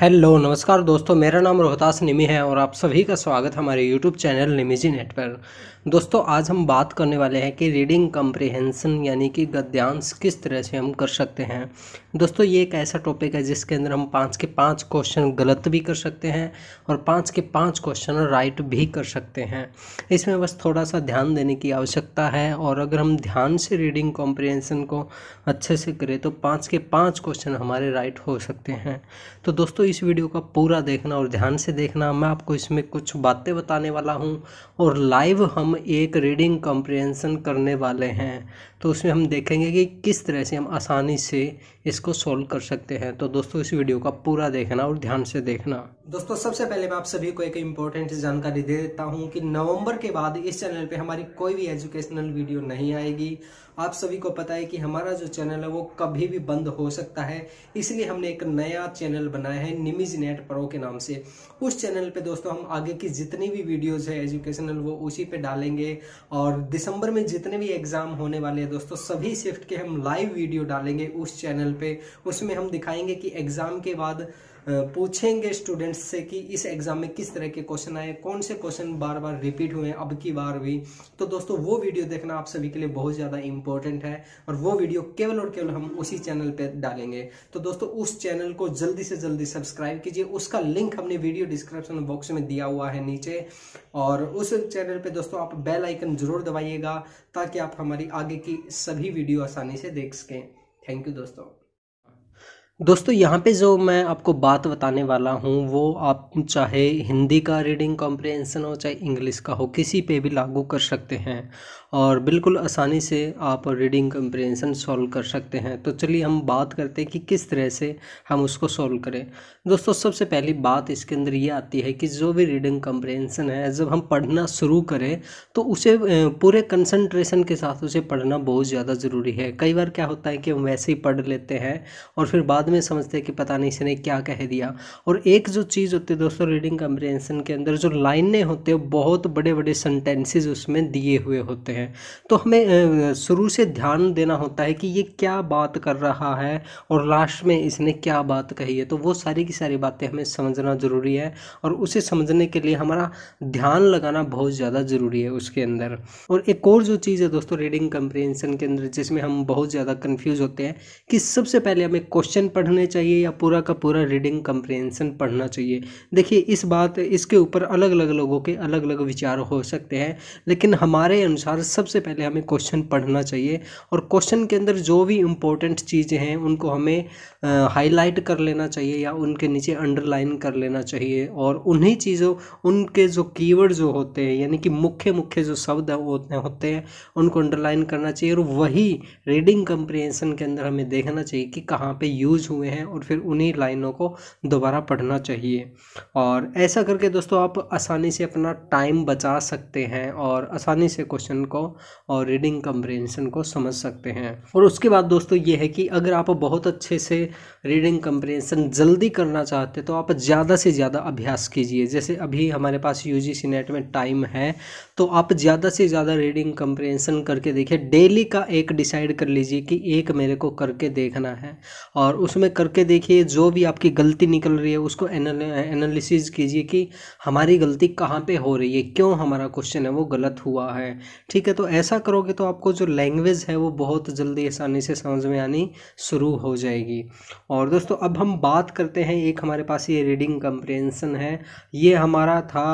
hello नमस्कार दोस्तों मेरा नाम रोहतास निमी है और आप सभी का स्वागत हमारे यूट्यूब चैनल निमीजी नेट पर दोस्तों आज हम बात करने वाले हैं कि रीडिंग कम्प्रिहेंसन यानी कि गद्यांश किस तरह से हम कर सकते हैं दोस्तों ये एक ऐसा टॉपिक है जिसके अंदर हम पाँच के पाँच क्वेश्चन गलत भी कर सकते हैं और पाँच के पाँच क्वेश्चन राइट भी कर सकते हैं इसमें बस थोड़ा सा ध्यान देने की आवश्यकता है और अगर हम ध्यान से रीडिंग कॉम्प्रिहेंसन को अच्छे से करें तो पाँच के पाँच क्वेश्चन हमारे राइट हो सकते हैं तो दोस्तों दोस्तों इस वीडियो का पूरा देखना और ध्यान से देखना मैं आपको इसमें कुछ बातें बताने वाला हूँ और लाइव हम एक रीडिंग कंप्रिहेंसन करने वाले हैं तो उसमें हम देखेंगे कि किस तरह से हम आसानी से इसको सॉल्व कर सकते हैं तो दोस्तों इस वीडियो का पूरा देखना और ध्यान से देखना दोस्तों सबसे पहले मैं आप सभी को एक इम्पोर्टेंट जानकारी दे देता हूँ कि नवंबर के बाद इस चैनल पे हमारी कोई भी एजुकेशनल वीडियो नहीं आएगी आप सभी को पता है कि हमारा जो चैनल है वो कभी भी बंद हो सकता है इसलिए हमने एक नया चैनल बनाया है निमिज नेट प्रो के नाम से उस चैनल पे दोस्तों हम आगे की जितनी भी वीडियोज है एजुकेशनल वो उसी पे डालेंगे और दिसंबर में जितने भी एग्जाम होने वाले हैं दोस्तों सभी शिफ्ट के हम लाइव वीडियो डालेंगे उस चैनल पे उसमें हम दिखाएंगे कि एग्जाम के बाद पूछेंगे स्टूडेंट्स से कि इस एग्जाम में किस तरह के क्वेश्चन आए कौन से क्वेश्चन बार बार रिपीट हुए अब की बार भी तो दोस्तों वो वीडियो देखना आप सभी के लिए बहुत ज़्यादा इंपॉर्टेंट है और वो वीडियो केवल और केवल हम उसी चैनल पर डालेंगे तो दोस्तों उस चैनल को जल्दी से जल्दी सब्सक्राइब कीजिए उसका लिंक हमने वीडियो डिस्क्रिप्शन बॉक्स में दिया हुआ है नीचे और उस चैनल पे दोस्तों आप बेल आइकन जरूर दबाइएगा ताकि आप हमारी आगे की सभी वीडियो आसानी से देख सकें थैंक यू दोस्तों दोस्तों यहाँ पे जो मैं आपको बात बताने वाला हूँ वो आप चाहे हिंदी का रीडिंग कॉम्प्रिहेंसन हो चाहे इंग्लिश का हो किसी पे भी लागू कर सकते हैं और बिल्कुल आसानी से आप रीडिंग कम्प्रेंसन सॉल्व कर सकते हैं तो चलिए हम बात करते हैं कि किस तरह से हम उसको सॉल्व करें दोस्तों सबसे पहली बात इसके अंदर ये आती है कि जो भी रीडिंग कम्प्रेंसन है जब हम पढ़ना शुरू करें तो उसे पूरे कंसंट्रेशन के साथ उसे पढ़ना बहुत ज़्यादा ज़रूरी है कई बार क्या होता है कि हम वैसे ही पढ़ लेते हैं और फिर बाद में समझते हैं कि पता नहीं इसने क्या कह दिया और एक जो चीज़ होती है दोस्तों रीडिंग कम्प्रेंसन के अंदर जो लाइनें होते हैं बहुत बड़े बड़े सेंटेंसेज उसमें दिए हुए होते हैं है तो हमें शुरू से ध्यान देना होता है कि ये क्या बात कर रहा है और लास्ट में इसने क्या बात कही है तो वो सारी की सारी बातें हमें समझना ज़रूरी है और उसे समझने के लिए हमारा ध्यान लगाना बहुत ज़्यादा ज़रूरी है उसके अंदर और एक और जो चीज़ है दोस्तों रीडिंग कंप्रेंसन के अंदर जिसमें हम बहुत ज़्यादा कन्फ्यूज़ होते हैं कि सबसे पहले हमें क्वेश्चन पढ़ने चाहिए या पूरा का पूरा रीडिंग कंप्रेंसन पढ़ना चाहिए देखिए इस बात इसके ऊपर अलग अलग लोगों के अलग अलग विचार हो सकते हैं लेकिन हमारे अनुसार सबसे पहले हमें क्वेश्चन पढ़ना चाहिए और क्वेश्चन के अंदर जो भी इम्पोर्टेंट चीज़ें हैं उनको हमें हाईलाइट कर लेना चाहिए या उनके नीचे अंडरलाइन कर लेना चाहिए और उन्हीं चीज़ों उनके जो कीवर्ड जो होते हैं यानी कि मुख्य मुख्य जो शब्द होते होते हैं उनको अंडरलाइन करना चाहिए और वही रीडिंग कंप्रिहेंसन के अंदर हमें देखना चाहिए कि कहाँ पर यूज़ हुए हैं और फिर उन्हीं लाइनों को दोबारा पढ़ना चाहिए और ऐसा करके दोस्तों आप आसानी से अपना टाइम बचा सकते हैं और आसानी से क्वेश्चन को और रीडिंग कम्प्रेंशन को समझ सकते हैं और उसके बाद दोस्तों ये है कि अगर आप बहुत अच्छे से रीडिंग कम्प्रेंशन जल्दी करना चाहते तो आप ज़्यादा से ज़्यादा अभ्यास कीजिए जैसे अभी हमारे पास यू जी नेट में टाइम है तो आप ज़्यादा से ज़्यादा रीडिंग कम्प्रेंशन करके देखिए डेली का एक डिसाइड कर लीजिए कि एक मेरे को करके देखना है और उसमें करके देखिए जो भी आपकी गलती निकल रही है उसको एनालिसिस कीजिए कि हमारी गलती कहाँ पे हो रही है क्यों हमारा क्वेश्चन है वो गलत हुआ है ठीक ठीक है तो ऐसा करोगे तो आपको जो लैंग्वेज है वो बहुत जल्दी आसानी से समझ में आनी शुरू हो जाएगी और दोस्तों अब हम बात करते हैं एक हमारे पास ये रीडिंग कंप्रेंसन है ये हमारा था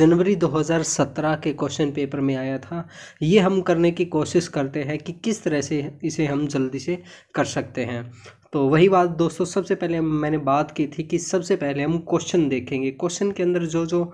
जनवरी 2017 के क्वेश्चन पेपर में आया था ये हम करने की कोशिश करते हैं कि किस तरह से इसे हम जल्दी से कर सकते हैं तो वही बात दोस्तों सबसे पहले मैंने बात की थी कि सबसे पहले हम क्वेश्चन देखेंगे क्वेश्चन के अंदर जो जो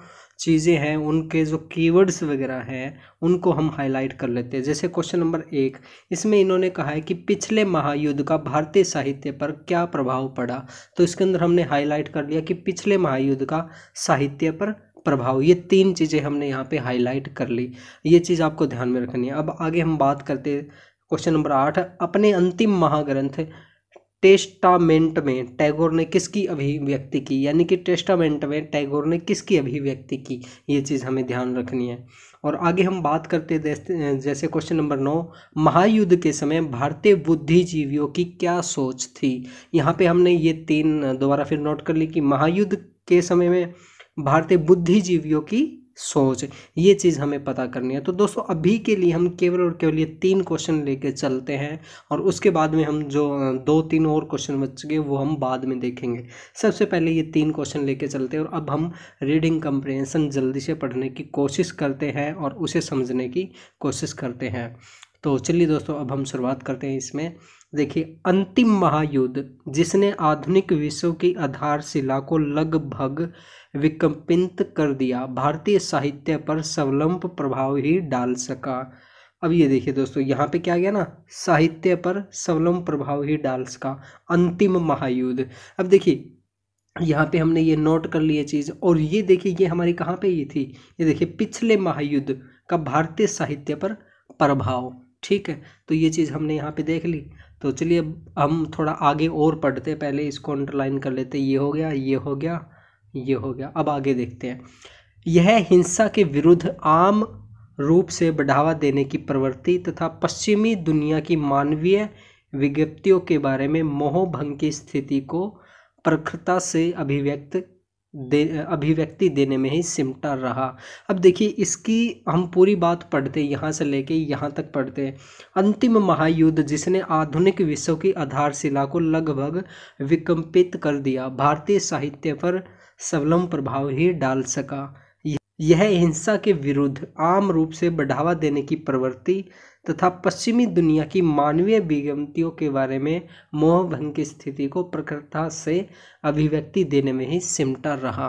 चीज़ें हैं उनके जो कीवर्ड्स वगैरह हैं उनको हम हाईलाइट कर लेते हैं जैसे क्वेश्चन नंबर एक इसमें इन्होंने कहा है कि पिछले महायुद्ध का भारतीय साहित्य पर क्या प्रभाव पड़ा तो इसके अंदर हमने हाईलाइट कर लिया कि पिछले महायुद्ध का साहित्य पर प्रभाव ये तीन चीज़ें हमने यहाँ पे हाईलाइट कर ली ये चीज़ आपको ध्यान में रखनी है अब आगे हम बात करते क्वेश्चन नंबर आठ अपने अंतिम महाग्रंथ टेस्टामेंट में टैगोर ने किसकी अभिव्यक्ति की यानी कि टेस्टामेंट में टैगोर ने किसकी अभिव्यक्ति की ये चीज़ हमें ध्यान रखनी है और आगे हम बात करते जैसे क्वेश्चन नंबर नौ महायुद्ध के समय भारतीय बुद्धिजीवियों की क्या सोच थी यहाँ पे हमने ये तीन दोबारा फिर नोट कर ली कि महायुद्ध के समय में भारतीय बुद्धिजीवियों की सोच ये चीज़ हमें पता करनी है तो दोस्तों अभी के लिए हम केवल और केवल ये तीन क्वेश्चन लेके चलते हैं और उसके बाद में हम जो दो तीन और क्वेश्चन बच गए वो हम बाद में देखेंगे सबसे पहले ये तीन क्वेश्चन लेके चलते हैं और अब हम रीडिंग कंप्रेंसन जल्दी से पढ़ने की कोशिश करते हैं और उसे समझने की कोशिश करते हैं तो चलिए दोस्तों अब हम शुरुआत करते हैं इसमें देखिए अंतिम महायुद्ध जिसने आधुनिक विश्व की आधारशिला को लगभग विकम्पित कर दिया भारतीय साहित्य पर स्वलंब प्रभाव ही डाल सका अब ये देखिए दोस्तों यहाँ पे क्या गया ना साहित्य पर स्वलंब प्रभाव ही डाल सका अंतिम महायुद्ध अब देखिए यहाँ पे हमने ये नोट कर लिया चीज़ और ये देखिए ये हमारी कहाँ पे ये थी ये देखिए पिछले महायुद्ध का भारतीय साहित्य पर प्रभाव ठीक है तो ये चीज़ हमने यहाँ पे देख ली तो चलिए अब हम थोड़ा आगे और पढ़ते पहले इसको अंडरलाइन कर लेते ये हो गया ये हो गया ये हो गया अब आगे देखते हैं यह हिंसा के विरुद्ध आम रूप से बढ़ावा देने की प्रवृत्ति तथा पश्चिमी दुनिया की मानवीय विज्ञप्तियों के बारे में मोहभंग की स्थिति को प्रखरता से अभिव्यक्त दे अभिव्यक्ति देने में ही सिमटा रहा अब देखिए इसकी हम पूरी बात पढ़ते यहाँ से लेके यहाँ तक पढ़ते हैं अंतिम महायुद्ध जिसने आधुनिक विश्व की आधारशिला को लगभग विकम्पित कर दिया भारतीय साहित्य पर सबलम प्रभाव ही डाल सका यह हिंसा के विरुद्ध आम रूप से बढ़ावा देने की प्रवृत्ति तथा पश्चिमी दुनिया की मानवीय विगमतियों के बारे में मोहभंग की स्थिति को प्रखरता से अभिव्यक्ति देने में ही सिमटा रहा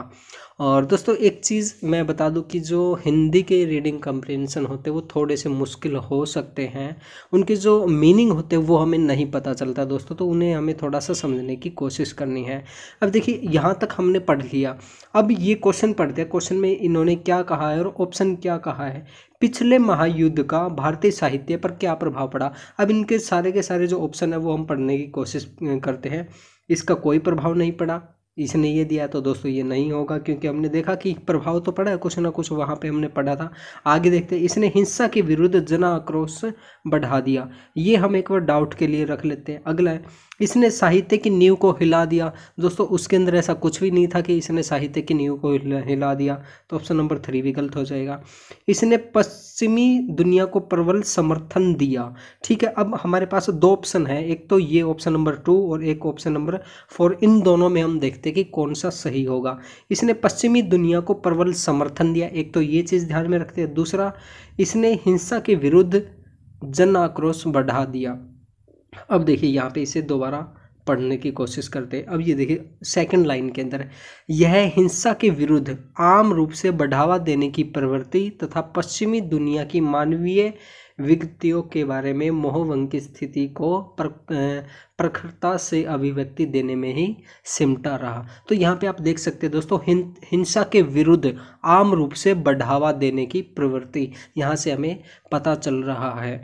और दोस्तों एक चीज़ मैं बता दूं कि जो हिंदी के रीडिंग कंप्रेंसन होते हैं वो थोड़े से मुश्किल हो सकते हैं उनके जो मीनिंग होते हैं वो हमें नहीं पता चलता दोस्तों तो उन्हें हमें थोड़ा सा समझने की कोशिश करनी है अब देखिए यहाँ तक हमने पढ़ लिया अब ये क्वेश्चन पढ़ते हैं क्वेश्चन में इन्होंने क्या कहा है और ऑप्शन क्या कहा है पिछले महायुद्ध का भारतीय साहित्य पर क्या प्रभाव पड़ा अब इनके सारे के सारे जो ऑप्शन है वो हम पढ़ने की कोशिश करते हैं इसका कोई प्रभाव नहीं पड़ा इसने ये दिया तो दोस्तों ये नहीं होगा क्योंकि हमने देखा कि प्रभाव तो पड़ा है कुछ ना कुछ वहाँ पे हमने पढ़ा था आगे देखते इसने हिंसा के विरुद्ध जना आक्रोश बढ़ा दिया ये हम एक बार डाउट के लिए रख लेते हैं अगला है इसने साहित्य की नींव को हिला दिया दोस्तों उसके अंदर ऐसा कुछ भी नहीं था कि इसने साहित्य की नींव को हिला दिया तो ऑप्शन नंबर थ्री भी गलत हो जाएगा इसने पश्चिमी दुनिया को प्रबल समर्थन दिया ठीक है अब हमारे पास दो ऑप्शन है एक तो ये ऑप्शन नंबर टू और एक ऑप्शन नंबर फोर इन दोनों में हम देखते कि कौन सा सही होगा इसने पश्चिमी दुनिया को प्रबल समर्थन दिया एक तो ये चीज़ ध्यान में रखते हैं दूसरा इसने हिंसा के विरुद्ध जन आक्रोश बढ़ा दिया अब देखिए यहाँ पे इसे दोबारा पढ़ने की कोशिश करते हैं अब ये देखिए सेकंड लाइन के अंदर यह हिंसा के विरुद्ध आम रूप से बढ़ावा देने की प्रवृत्ति तथा पश्चिमी दुनिया की मानवीय विकृतियों के बारे में मोहभंग की स्थिति को प्रखरता से अभिव्यक्ति देने में ही सिमटा रहा तो यहाँ पे आप देख सकते हैं दोस्तों हिं, हिंसा के विरुद्ध आम रूप से बढ़ावा देने की प्रवृत्ति यहाँ से हमें पता चल रहा है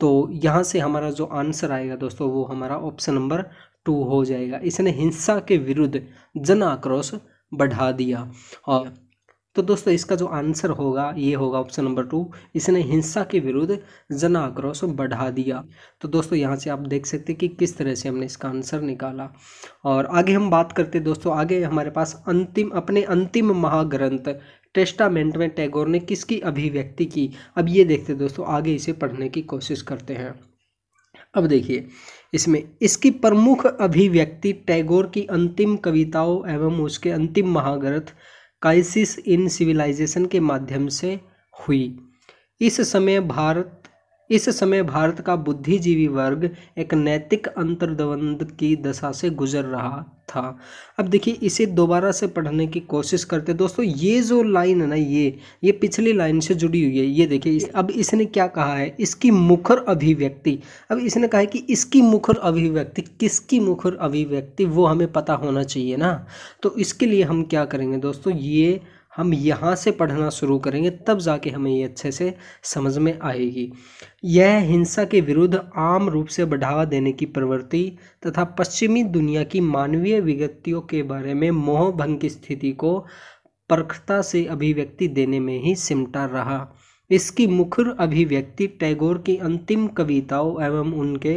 तो यहाँ से हमारा जो आंसर आएगा दोस्तों वो हमारा ऑप्शन नंबर टू हो जाएगा इसने हिंसा के विरुद्ध जन आक्रोश बढ़ा दिया और तो दोस्तों इसका जो आंसर होगा ये होगा ऑप्शन नंबर टू इसने हिंसा के विरुद्ध जन आक्रोश बढ़ा दिया तो दोस्तों यहाँ से आप देख सकते हैं कि किस तरह से हमने इसका आंसर निकाला और आगे हम बात करते दोस्तों आगे हमारे पास अंतिम अपने अंतिम महाग्रंथ टेस्टामेंट में टैगोर ने किसकी अभिव्यक्ति की अब ये देखते दोस्तों आगे इसे पढ़ने की कोशिश करते हैं अब देखिए इसमें इसकी प्रमुख अभिव्यक्ति टैगोर की अंतिम कविताओं एवं उसके अंतिम महाग्रंथ क्राइसिस इन सिविलाइजेशन के माध्यम से हुई इस समय भारत इस समय भारत का बुद्धिजीवी वर्ग एक नैतिक अंतर्द्वंद की दशा से गुजर रहा था अब देखिए इसे दोबारा से पढ़ने की कोशिश करते दोस्तों ये जो लाइन है ना ये ये पिछली लाइन से जुड़ी हुई है ये देखिए इस अब इसने क्या कहा है इसकी मुखर अभिव्यक्ति अब इसने कहा है कि इसकी मुखर अभिव्यक्ति किसकी मुखर अभिव्यक्ति वो हमें पता होना चाहिए ना तो इसके लिए हम क्या करेंगे दोस्तों ये हम यहाँ से पढ़ना शुरू करेंगे तब जाके हमें ये अच्छे से समझ में आएगी यह हिंसा के विरुद्ध आम रूप से बढ़ावा देने की प्रवृत्ति तथा पश्चिमी दुनिया की मानवीय विगतियों के बारे में मोह भंग की स्थिति को परखता से अभिव्यक्ति देने में ही सिमटा रहा इसकी मुखर अभिव्यक्ति टैगोर की अंतिम कविताओं एवं उनके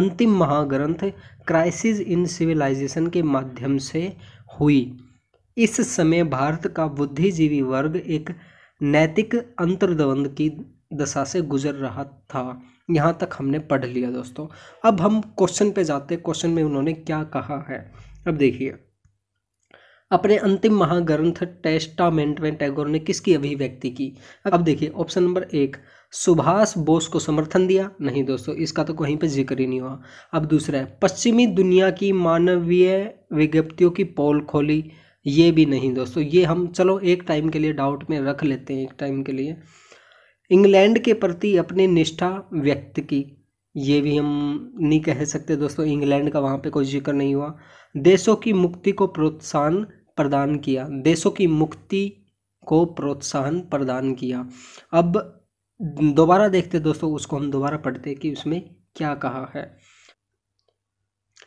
अंतिम महाग्रंथ क्राइसिस इन सिविलाइजेशन के माध्यम से हुई इस समय भारत का बुद्धिजीवी वर्ग एक नैतिक अंतर्द्वंद की दशा से गुजर रहा था यहाँ तक हमने पढ़ लिया दोस्तों अब हम क्वेश्चन पे जाते हैं क्वेश्चन में उन्होंने क्या कहा है अब देखिए अपने अंतिम महाग्रंथ टेस्टामेंट में टैगोर ने किसकी अभिव्यक्ति की अब देखिए ऑप्शन नंबर एक सुभाष बोस को समर्थन दिया नहीं दोस्तों इसका तो कहीं पर जिक्र ही नहीं हुआ अब दूसरा है पश्चिमी दुनिया की मानवीय विज्ञप्तियों की पोल खोली ये भी नहीं दोस्तों ये हम चलो एक टाइम के लिए डाउट में रख लेते हैं एक टाइम के लिए इंग्लैंड के प्रति अपनी निष्ठा व्यक्त की ये भी हम नहीं कह सकते दोस्तों इंग्लैंड का वहाँ पे कोई जिक्र नहीं हुआ देशों की मुक्ति को प्रोत्साहन प्रदान किया देशों की मुक्ति को प्रोत्साहन प्रदान किया अब दोबारा देखते दोस्तों उसको हम दोबारा पढ़ते कि उसमें क्या कहा है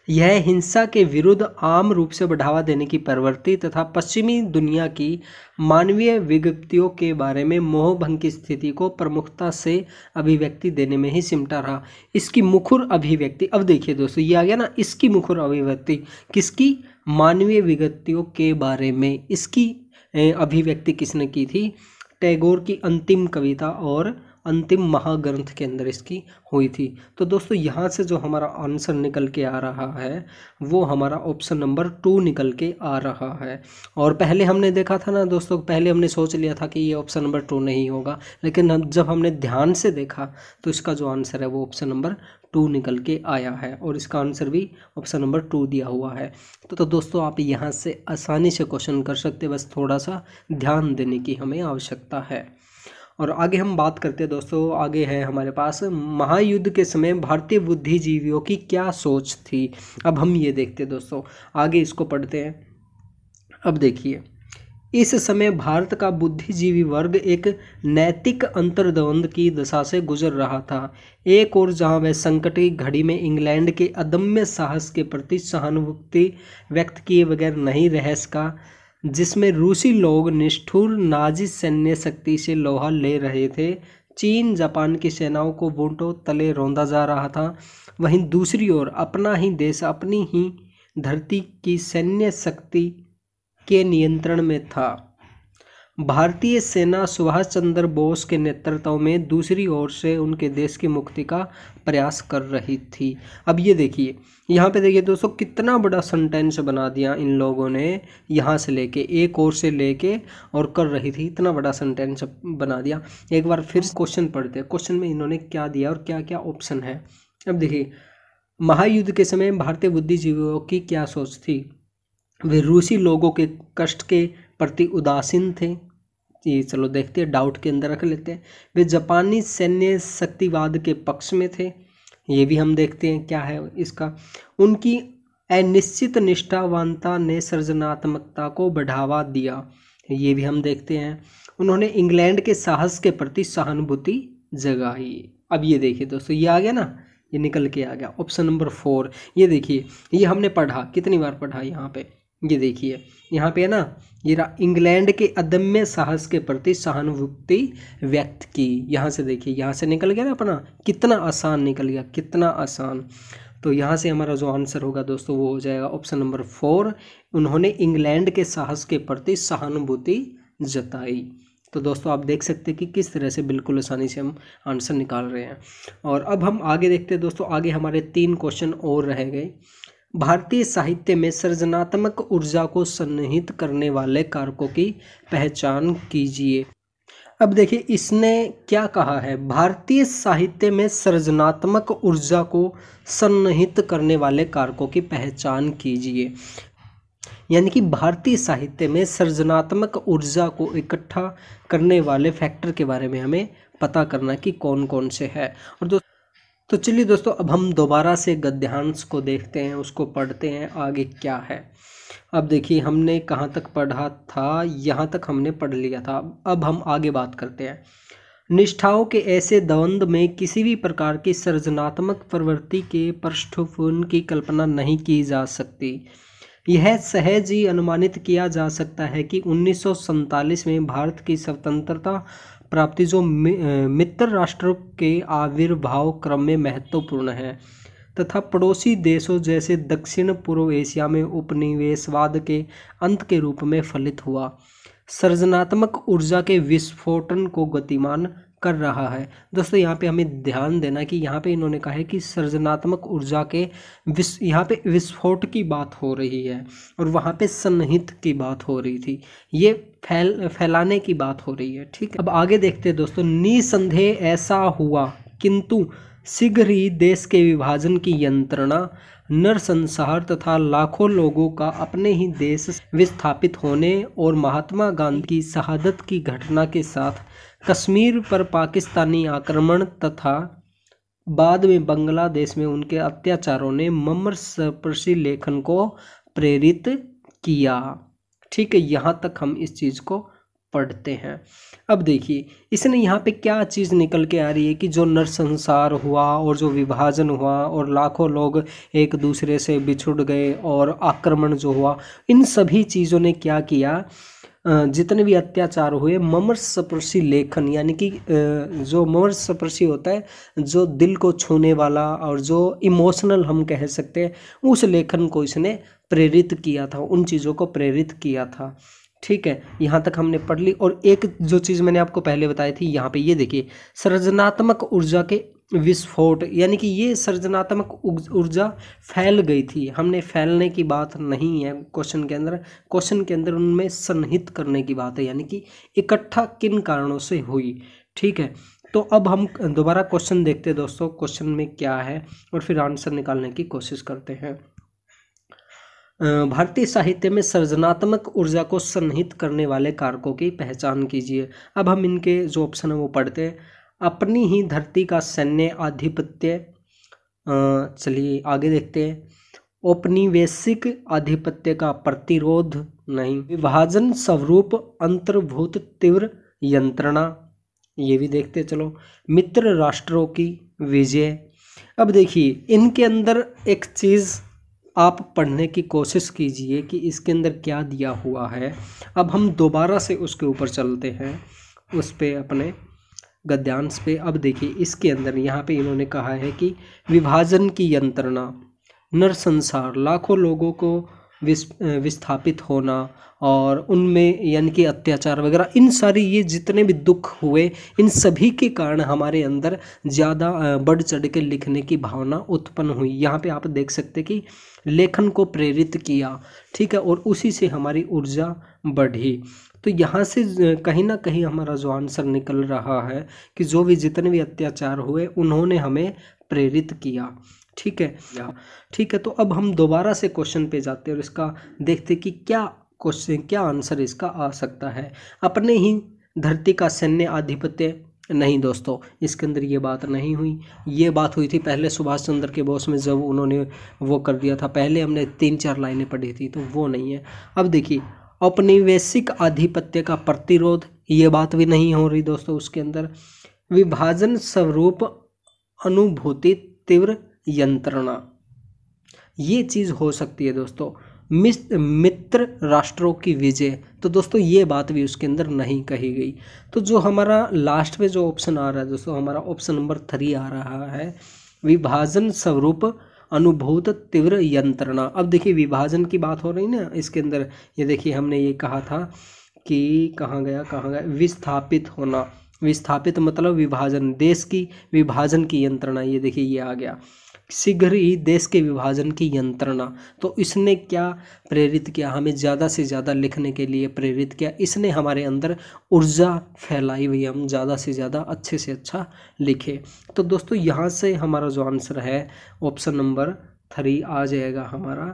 यह हिंसा के विरुद्ध आम रूप से बढ़ावा देने की प्रवृत्ति तथा पश्चिमी दुनिया की मानवीय विज्ञप्तियों के बारे में मोहभंग की स्थिति को प्रमुखता से अभिव्यक्ति देने में ही सिमटा रहा इसकी मुखर अभिव्यक्ति अब देखिए दोस्तों ये आ गया ना इसकी मुखर अभिव्यक्ति किसकी मानवीय विज्ञप्तियों के बारे में इसकी अभिव्यक्ति किसने की थी टैगोर की अंतिम कविता और अंतिम महाग्रंथ के अंदर इसकी हुई थी तो दोस्तों यहाँ से जो हमारा आंसर निकल के आ रहा है वो हमारा ऑप्शन नंबर टू निकल के आ रहा है और पहले हमने देखा था ना दोस्तों पहले हमने सोच लिया था कि ये ऑप्शन नंबर टू नहीं होगा लेकिन जब हमने ध्यान से देखा तो इसका जो आंसर है वो ऑप्शन नंबर टू निकल के आया है और इसका आंसर भी ऑप्शन नंबर टू दिया हुआ है तो तो दोस्तों आप यहाँ से आसानी से क्वेश्चन कर सकते बस थोड़ा सा ध्यान देने की हमें आवश्यकता है और आगे हम बात करते हैं दोस्तों आगे है हमारे पास महायुद्ध के समय भारतीय बुद्धिजीवियों की क्या सोच थी अब हम ये देखते हैं दोस्तों आगे इसको पढ़ते हैं अब देखिए इस समय भारत का बुद्धिजीवी वर्ग एक नैतिक अंतर्द्वंद की दशा से गुजर रहा था एक और जहां वह संकट की घड़ी में इंग्लैंड के अदम्य साहस के प्रति सहानुभूति व्यक्त किए बगैर नहीं रह सका जिसमें रूसी लोग निष्ठुर नाजी सैन्य शक्ति से लोहा ले रहे थे चीन जापान की सेनाओं को वोटों तले रौंदा जा रहा था वहीं दूसरी ओर अपना ही देश अपनी ही धरती की सैन्य शक्ति के नियंत्रण में था भारतीय सेना सुभाष चंद्र बोस के नेतृत्व में दूसरी ओर से उनके देश की मुक्ति का प्रयास कर रही थी अब ये देखिए यहाँ पे देखिए दोस्तों कितना बड़ा सेंटेंस बना दिया इन लोगों ने यहाँ से लेके एक ओर से लेके और कर रही थी इतना बड़ा सेंटेंस बना दिया एक बार फिर क्वेश्चन पढ़ते हैं क्वेश्चन में इन्होंने क्या दिया और क्या क्या ऑप्शन है अब देखिए महायुद्ध के समय भारतीय बुद्धिजीवियों की क्या सोच थी वे रूसी लोगों के कष्ट के प्रति उदासीन थे ये चलो देखते हैं डाउट के अंदर रख लेते हैं वे जापानी सैन्य शक्तिवाद के पक्ष में थे ये भी हम देखते हैं क्या है इसका उनकी अनिश्चित निष्ठावानता ने सृजनात्मकता को बढ़ावा दिया ये भी हम देखते हैं उन्होंने इंग्लैंड के साहस के प्रति सहानुभूति जगाई अब ये देखिए दोस्तों ये आ गया ना ये निकल के आ गया ऑप्शन नंबर फोर ये देखिए ये हमने पढ़ा कितनी बार पढ़ा यहाँ पे ये देखिए यहाँ पे है ना ये इंग्लैंड के अदम्य साहस के प्रति सहानुभूति व्यक्त की यहाँ से देखिए यहाँ से निकल गया ना अपना कितना आसान निकल गया कितना आसान तो यहाँ से हमारा जो आंसर होगा दोस्तों वो हो जाएगा ऑप्शन नंबर फोर उन्होंने इंग्लैंड के साहस के प्रति सहानुभूति जताई तो दोस्तों आप देख सकते हैं कि किस तरह से बिल्कुल आसानी से हम आंसर निकाल रहे हैं और अब हम आगे देखते हैं दोस्तों आगे हमारे तीन क्वेश्चन और रह गए भारतीय साहित्य में सृजनात्मक ऊर्जा को सन्निहित करने वाले कारकों की पहचान कीजिए अब देखिए इसने क्या कहा है भारतीय साहित्य में सृजनात्मक ऊर्जा को सन्निहित करने वाले कारकों की पहचान कीजिए यानी कि भारतीय साहित्य में सृजनात्मक ऊर्जा को इकट्ठा करने वाले फैक्टर के बारे में हमें पता करना कि कौन कौन से है और दोस्तों तो चलिए दोस्तों अब हम दोबारा से गद्यांश को देखते हैं उसको पढ़ते हैं आगे क्या है अब देखिए हमने कहाँ तक पढ़ा था यहाँ तक हमने पढ़ लिया था अब हम आगे बात करते हैं निष्ठाओं के ऐसे द्वंद में किसी भी प्रकार की सृजनात्मक प्रवृत्ति के पृष्ठभूमि की कल्पना नहीं की जा सकती यह सहज ही अनुमानित किया जा सकता है कि उन्नीस में भारत की स्वतंत्रता प्राप्ति जो मित्र राष्ट्रों के आविर्भाव क्रम में महत्वपूर्ण है तथा पड़ोसी देशों जैसे दक्षिण पूर्व एशिया में उपनिवेशवाद के अंत के रूप में फलित हुआ सृजनात्मक ऊर्जा के विस्फोटन को गतिमान कर रहा है दोस्तों यहाँ पे हमें ध्यान देना कि यहाँ पे इन्होंने कहा है कि सृजनात्मक ऊर्जा के विस यहाँ पे विस्फोट की बात हो रही है और वहाँ पे सन्निहित की बात हो रही थी ये फैल फैलाने की बात हो रही है ठीक अब आगे देखते हैं दोस्तों निसंदेह ऐसा हुआ किंतु शीघ्र ही देश के विभाजन की यंत्रणा नरसंसार तथा लाखों लोगों का अपने ही देश विस्थापित होने और महात्मा गांधी की शहादत की घटना के साथ कश्मीर पर पाकिस्तानी आक्रमण तथा बाद में बांग्लादेश में उनके अत्याचारों ने ममर सपर्शी लेखन को प्रेरित किया ठीक है यहाँ तक हम इस चीज़ को पढ़ते हैं अब देखिए इसने यहाँ पे क्या चीज़ निकल के आ रही है कि जो नरसंसार हुआ और जो विभाजन हुआ और लाखों लोग एक दूसरे से बिछुड़ गए और आक्रमण जो हुआ इन सभी चीज़ों ने क्या किया जितने भी अत्याचार हुए ममर्स लेखन यानी कि जो ममर्स होता है जो दिल को छूने वाला और जो इमोशनल हम कह सकते हैं उस लेखन को इसने प्रेरित किया था उन चीज़ों को प्रेरित किया था ठीक है यहाँ तक हमने पढ़ ली और एक जो चीज़ मैंने आपको पहले बताई थी यहाँ पे ये देखिए सृजनात्मक ऊर्जा के विस्फोट यानी कि ये सृजनात्मक ऊर्जा फैल गई थी हमने फैलने की बात नहीं है क्वेश्चन के अंदर क्वेश्चन के अंदर उनमें सन्हित करने की बात है यानी कि इकट्ठा किन कारणों से हुई ठीक है तो अब हम दोबारा क्वेश्चन देखते हैं दोस्तों क्वेश्चन में क्या है और फिर आंसर निकालने की कोशिश करते हैं भारतीय साहित्य में सृजनात्मक ऊर्जा को सन्निहित करने वाले कारकों की पहचान कीजिए अब हम इनके जो ऑप्शन है वो पढ़ते हैं अपनी ही धरती का सैन्य आधिपत्य चलिए आगे देखते हैं औपनिवेशिक आधिपत्य का प्रतिरोध नहीं विभाजन स्वरूप अंतर्भूत तीव्र यंत्रणा ये भी देखते चलो मित्र राष्ट्रों की विजय अब देखिए इनके अंदर एक चीज़ आप पढ़ने की कोशिश कीजिए कि इसके अंदर क्या दिया हुआ है अब हम दोबारा से उसके ऊपर चलते हैं उस पर अपने गद्यांश पे अब देखिए इसके अंदर यहाँ पे इन्होंने कहा है कि विभाजन की यंत्रणा नर संसार लाखों लोगों को विस्थापित होना और उनमें यानी कि अत्याचार वगैरह इन सारी ये जितने भी दुख हुए इन सभी के कारण हमारे अंदर ज़्यादा बढ़ चढ़ के लिखने की भावना उत्पन्न हुई यहाँ पे आप देख सकते कि लेखन को प्रेरित किया ठीक है और उसी से हमारी ऊर्जा बढ़ी तो यहाँ से कहीं ना कहीं हमारा जो आंसर निकल रहा है कि जो भी जितने भी अत्याचार हुए उन्होंने हमें प्रेरित किया ठीक है ठीक है तो अब हम दोबारा से क्वेश्चन पे जाते हैं और इसका देखते कि क्या क्वेश्चन क्या आंसर इसका आ सकता है अपने ही धरती का सैन्य आधिपत्य नहीं दोस्तों इसके अंदर ये बात नहीं हुई ये बात हुई थी पहले सुभाष चंद्र के बोस में जब उन्होंने वो कर दिया था पहले हमने तीन चार लाइनें पढ़ी थी तो वो नहीं है अब देखिए औपनिवेशिक आधिपत्य का प्रतिरोध ये बात भी नहीं हो रही दोस्तों उसके अंदर विभाजन स्वरूप अनुभूति तीव्र यंत्रणा ये चीज़ हो सकती है दोस्तों मित्र राष्ट्रों की विजय तो दोस्तों ये बात भी उसके अंदर नहीं कही गई तो जो हमारा लास्ट में जो ऑप्शन आ रहा है दोस्तों हमारा ऑप्शन नंबर थ्री आ रहा है विभाजन स्वरूप अनुभूत तीव्र यंत्रणा अब देखिए विभाजन की बात हो रही ना इसके अंदर ये देखिए हमने ये कहा था कि कहाँ गया कहाँ गया विस्थापित होना विस्थापित मतलब विभाजन देश की विभाजन की यंत्रणा ये देखिए ये आ गया शीघ्र ही देश के विभाजन की यंत्रणा तो इसने क्या प्रेरित किया हमें ज़्यादा से ज़्यादा लिखने के लिए प्रेरित किया इसने हमारे अंदर ऊर्जा फैलाई हुई हम ज़्यादा से ज़्यादा अच्छे से अच्छा लिखे तो दोस्तों यहाँ से हमारा जो आंसर है ऑप्शन नंबर थ्री आ जाएगा हमारा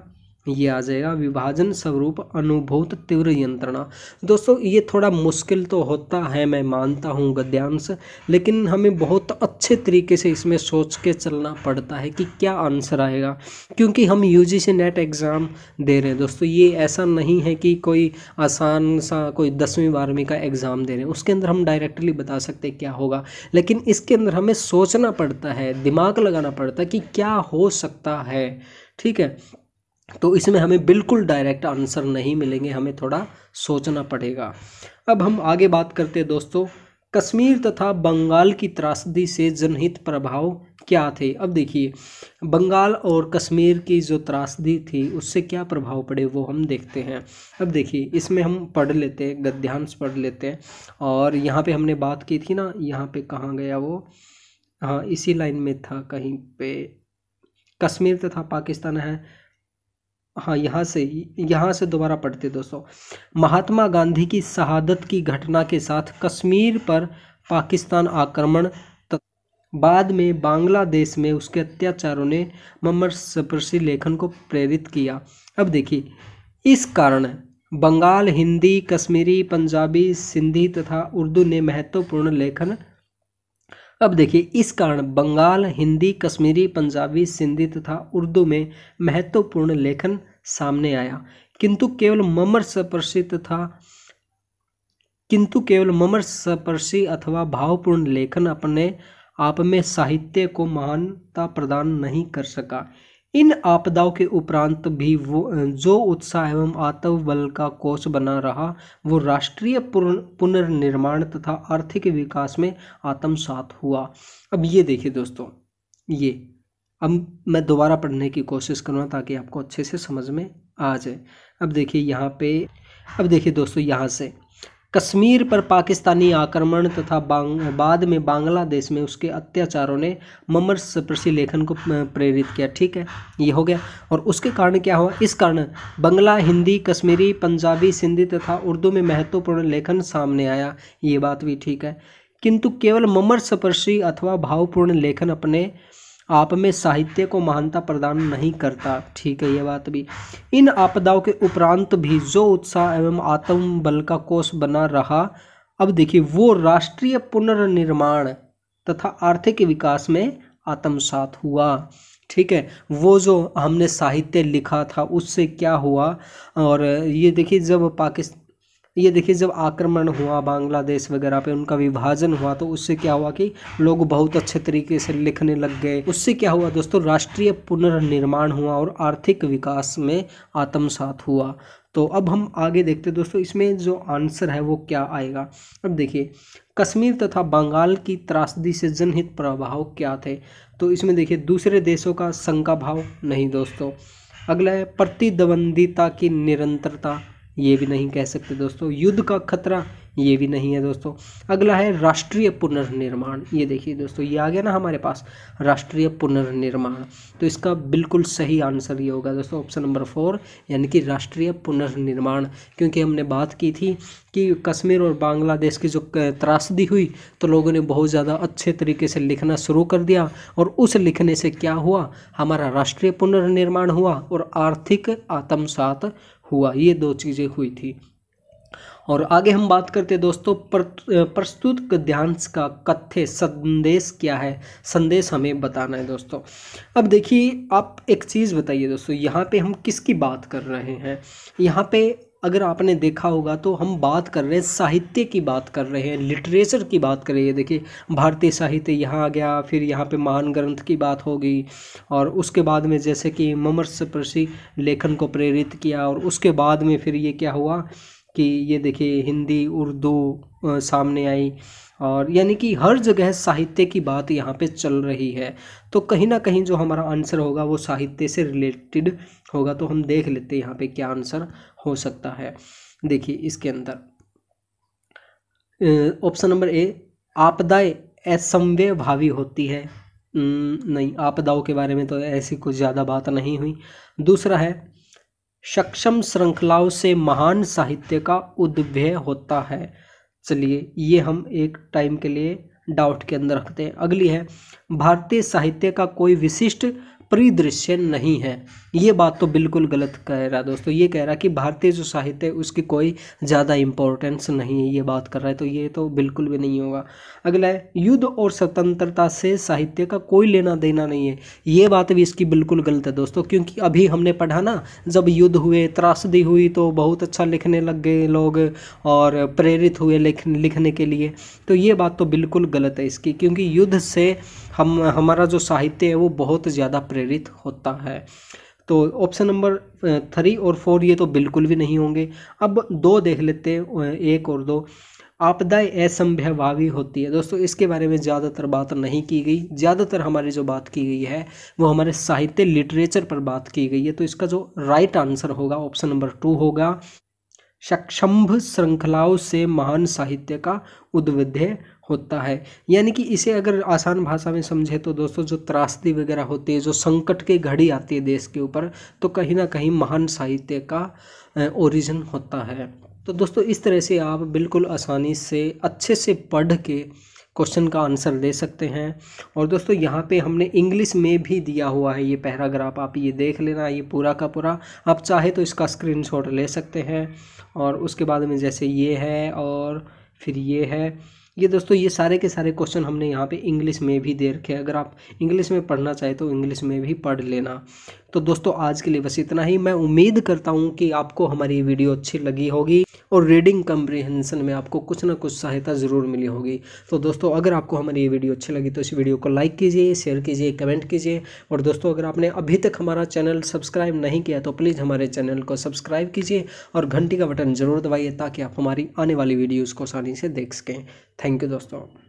ये आ जाएगा विभाजन स्वरूप अनुभूत तीव्र यंत्रणा दोस्तों ये थोड़ा मुश्किल तो होता है मैं मानता हूँ गद्यांश लेकिन हमें बहुत अच्छे तरीके से इसमें सोच के चलना पड़ता है कि क्या आंसर आएगा क्योंकि हम यू सी नेट एग्ज़ाम दे रहे हैं दोस्तों ये ऐसा नहीं है कि कोई आसान सा कोई दसवीं बारहवीं का एग्ज़ाम दे रहे हैं उसके अंदर हम डायरेक्टली बता सकते क्या होगा लेकिन इसके अंदर हमें सोचना पड़ता है दिमाग लगाना पड़ता है कि क्या हो सकता है ठीक है तो इसमें हमें बिल्कुल डायरेक्ट आंसर नहीं मिलेंगे हमें थोड़ा सोचना पड़ेगा अब हम आगे बात करते हैं दोस्तों कश्मीर तथा बंगाल की त्रासदी से जनहित प्रभाव क्या थे अब देखिए बंगाल और कश्मीर की जो त्रासदी थी उससे क्या प्रभाव पड़े वो हम देखते हैं अब देखिए इसमें हम पढ़ लेते हैं गद्यांश पढ़ लेते हैं और यहाँ पे हमने बात की थी ना यहाँ पे कहाँ गया वो हाँ इसी लाइन में था कहीं पे कश्मीर तथा पाकिस्तान है हाँ यहाँ से यहाँ से दोबारा पढ़ते दोस्तों महात्मा गांधी की शहादत की घटना के साथ कश्मीर पर पाकिस्तान आक्रमण बाद में बांग्लादेश में उसके अत्याचारों ने मम्मर सप्रसी लेखन को प्रेरित किया अब देखिए इस कारण बंगाल हिंदी कश्मीरी पंजाबी सिंधी तथा उर्दू ने महत्वपूर्ण लेखन अब देखिए इस कारण बंगाल हिंदी कश्मीरी पंजाबी सिंधी तथा उर्दू में महत्वपूर्ण लेखन सामने आया किंतु केवल ममर सप्रसित था किंतु केवल ममर सपर्शी अथवा भावपूर्ण लेखन अपने आप में साहित्य को महानता प्रदान नहीं कर सका इन आपदाओं के उपरांत भी वो जो उत्साह एवं आत्मबल का कोष बना रहा वो राष्ट्रीय पुनर्निर्माण तथा आर्थिक विकास में आत्मसात हुआ अब ये देखिए दोस्तों ये अब मैं दोबारा पढ़ने की कोशिश करूँगा ताकि आपको अच्छे से समझ में आ जाए अब देखिए यहाँ पे अब देखिए दोस्तों यहाँ से कश्मीर पर पाकिस्तानी आक्रमण तथा बांग, बाद में बांग्लादेश में उसके अत्याचारों ने ममर सप्रसी लेखन को प्रेरित किया ठीक है ये हो गया और उसके कारण क्या हुआ इस कारण बंगला हिंदी कश्मीरी पंजाबी सिंधी तथा उर्दू में महत्वपूर्ण लेखन सामने आया ये बात भी ठीक है किंतु केवल ममर सप्रसी अथवा भावपूर्ण लेखन अपने आप में साहित्य को महानता प्रदान नहीं करता ठीक है ये बात भी इन आपदाओं के उपरांत भी जो उत्साह एवं आत्म बल का कोष बना रहा अब देखिए वो राष्ट्रीय पुनर्निर्माण तथा आर्थिक विकास में आत्मसात हुआ ठीक है वो जो हमने साहित्य लिखा था उससे क्या हुआ और ये देखिए जब पाकिस्तान ये देखिए जब आक्रमण हुआ बांग्लादेश वगैरह पे उनका विभाजन हुआ तो उससे क्या हुआ कि लोग बहुत अच्छे तरीके से लिखने लग गए उससे क्या हुआ दोस्तों राष्ट्रीय पुनर्निर्माण हुआ और आर्थिक विकास में आत्मसात हुआ तो अब हम आगे देखते दोस्तों इसमें जो आंसर है वो क्या आएगा अब देखिए कश्मीर तथा बंगाल की त्रासदी से जनहित प्रभाव क्या थे तो इसमें देखिए दूसरे देशों का शंका भाव नहीं दोस्तों अगला है प्रतिद्वंदिता की निरंतरता ये भी नहीं कह सकते दोस्तों युद्ध का खतरा ये भी नहीं है दोस्तों अगला है राष्ट्रीय पुनर्निर्माण ये देखिए दोस्तों ये आ गया ना हमारे पास राष्ट्रीय पुनर्निर्माण तो इसका बिल्कुल सही आंसर ये होगा दोस्तों ऑप्शन नंबर फोर यानी कि राष्ट्रीय पुनर्निर्माण क्योंकि हमने बात की थी कि कश्मीर और बांग्लादेश की जो त्रासदी हुई तो लोगों ने बहुत ज़्यादा अच्छे तरीके से लिखना शुरू कर दिया और उस लिखने से क्या हुआ हमारा राष्ट्रीय पुनर्निर्माण हुआ और आर्थिक आत्मसात हुआ ये दो चीज़ें हुई थी और आगे हम बात करते हैं दोस्तों प्रस्तुत गद्यांश का कथ्य संदेश क्या है संदेश हमें बताना है दोस्तों अब देखिए आप एक चीज़ बताइए दोस्तों यहाँ पे हम किसकी बात कर रहे हैं यहाँ पे अगर आपने देखा होगा तो हम बात कर रहे हैं साहित्य की बात कर रहे हैं लिटरेचर की बात कर रहे हैं देखिए भारतीय साहित्य यहाँ आ गया फिर यहाँ पे महान ग्रंथ की बात होगी और उसके बाद में जैसे कि ममर्सप्रसी लेखन को प्रेरित किया और उसके बाद में फिर ये क्या हुआ कि ये देखिए हिंदी उर्दू सामने आई और यानी कि हर जगह साहित्य की बात यहाँ पे चल रही है तो कहीं ना कहीं जो हमारा आंसर होगा वो साहित्य से रिलेटेड होगा तो हम देख लेते हैं यहाँ पे क्या आंसर हो सकता है देखिए इसके अंदर ऑप्शन नंबर ए आपदाएं असमव्य भावी होती है नहीं आपदाओं के बारे में तो ऐसी कुछ ज़्यादा बात नहीं हुई दूसरा है सक्षम श्रृंखलाओं से महान साहित्य का उद्भय होता है चलिए ये हम एक टाइम के लिए डाउट के अंदर रखते हैं अगली है भारतीय साहित्य का कोई विशिष्ट परिदृश्य नहीं है ये बात तो बिल्कुल गलत कह रहा है दोस्तों ये कह रहा है कि भारतीय जो साहित्य है उसकी कोई ज़्यादा इंपॉर्टेंस नहीं है ये बात कर रहा है तो ये तो बिल्कुल भी नहीं होगा अगला है युद्ध और स्वतंत्रता से साहित्य का कोई लेना देना नहीं है ये बात भी इसकी बिल्कुल गलत है दोस्तों क्योंकि अभी हमने पढ़ा ना जब युद्ध हुए त्रासदी हुई तो बहुत अच्छा लिखने लग गए लोग और प्रेरित हुए लिख लिखने के लिए तो ये बात तो बिल्कुल गलत है इसकी क्योंकि युद्ध से हम हमारा जो साहित्य है वो बहुत ज़्यादा प्रेरित होता है तो ऑप्शन नंबर थ्री और फोर ये तो बिल्कुल भी नहीं होंगे अब दो देख लेते हैं एक और दो आपदाएं असंभवावी होती है दोस्तों इसके बारे में ज़्यादातर बात नहीं की गई ज़्यादातर हमारी जो बात की गई है वो हमारे साहित्य लिटरेचर पर बात की गई है तो इसका जो राइट आंसर होगा ऑप्शन नंबर टू होगा सक्षम्भ श्रृंखलाओं से महान साहित्य का उद्विध्य होता है यानी कि इसे अगर आसान भाषा में समझे तो दोस्तों जो त्रासदी वगैरह होती है जो संकट की घड़ी आती है देश के ऊपर तो कहीं ना कहीं महान साहित्य का ओरिजिन होता है तो दोस्तों इस तरह से आप बिल्कुल आसानी से अच्छे से पढ़ के क्वेश्चन का आंसर दे सकते हैं और दोस्तों यहाँ पे हमने इंग्लिश में भी दिया हुआ है ये पैराग्राफ आप ये देख लेना ये पूरा का पूरा आप चाहे तो इसका स्क्रीनशॉट ले सकते हैं और उसके बाद में जैसे ये है और फिर ये है ये दोस्तों ये सारे के सारे क्वेश्चन हमने यहाँ पे इंग्लिश में भी दे रखे हैं अगर आप इंग्लिश में पढ़ना चाहें तो इंग्लिश में भी पढ़ लेना तो दोस्तों आज के लिए बस इतना ही मैं उम्मीद करता हूँ कि आपको हमारी वीडियो अच्छी लगी होगी और रीडिंग कंप्रीहेंसन में आपको कुछ ना कुछ सहायता ज़रूर मिली होगी तो दोस्तों अगर आपको हमारी ये वीडियो अच्छी लगी तो इस वीडियो को लाइक कीजिए शेयर कीजिए कमेंट कीजिए और दोस्तों अगर आपने अभी तक हमारा चैनल सब्सक्राइब नहीं किया तो प्लीज़ हमारे चैनल को सब्सक्राइब कीजिए और घंटी का बटन ज़रूर दबाइए ताकि आप हमारी आने वाली वीडियोज़ को आसानी से देख सकें थैंक यू दोस्तों